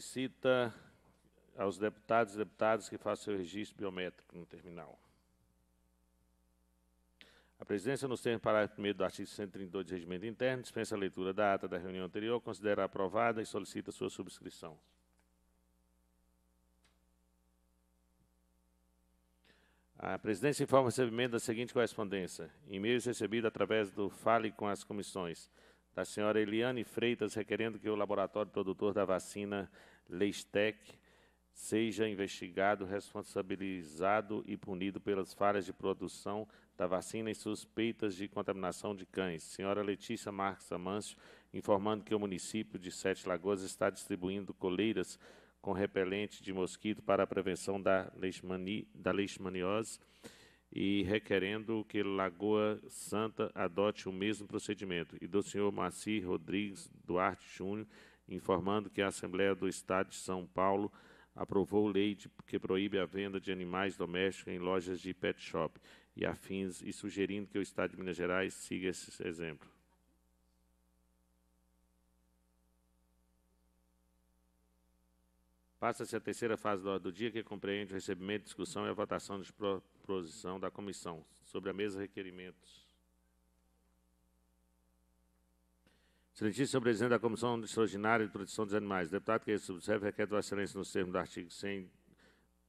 solicita aos deputados e deputadas que façam seu registro biométrico no terminal. A presidência, nos termos do parágrafo 1 do artigo 132 do Regimento Interno, dispensa a leitura da ata da reunião anterior, considera aprovada e solicita sua subscrição. A presidência informa o recebimento da seguinte correspondência: e-mails recebidos através do Fale com as Comissões, da senhora Eliane Freitas, requerendo que o laboratório produtor da vacina Leistec seja investigado, responsabilizado e punido pelas falhas de produção da vacina e suspeitas de contaminação de cães. Senhora Letícia Marques Amâncio, informando que o município de Sete Lagoas está distribuindo coleiras com repelente de mosquito para a prevenção da leishmaniose e requerendo que Lagoa Santa adote o mesmo procedimento, e do senhor Maci Rodrigues Duarte Júnior, informando que a Assembleia do Estado de São Paulo aprovou lei de, que proíbe a venda de animais domésticos em lojas de pet shop e afins, e sugerindo que o Estado de Minas Gerais siga esse exemplo. Passa-se a terceira fase da do dia, que compreende o recebimento, discussão e a votação de proposição da comissão sobre a mesa requerimentos. Excelentíssimo presidente da Comissão Extraordinária de Proteção dos Animais, deputado que subserve requer Vossa Excelência nos termos do artigo 100,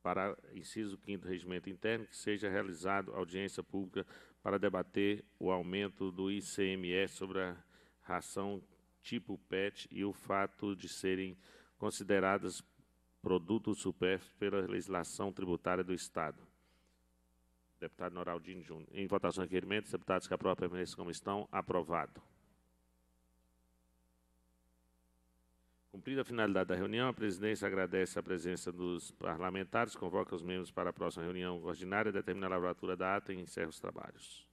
para inciso 5 do regimento interno, que seja realizada audiência pública para debater o aumento do ICMS sobre a ração tipo PET e o fato de serem consideradas produto supérfluos pela legislação tributária do Estado. Deputado noraldinho Júnior. Em votação requerimento, deputados que aprovam permaneçam como estão. Aprovado. Cumprida a finalidade da reunião, a presidência agradece a presença dos parlamentares, convoca os membros para a próxima reunião ordinária, determina a lavratura da ata e encerra os trabalhos.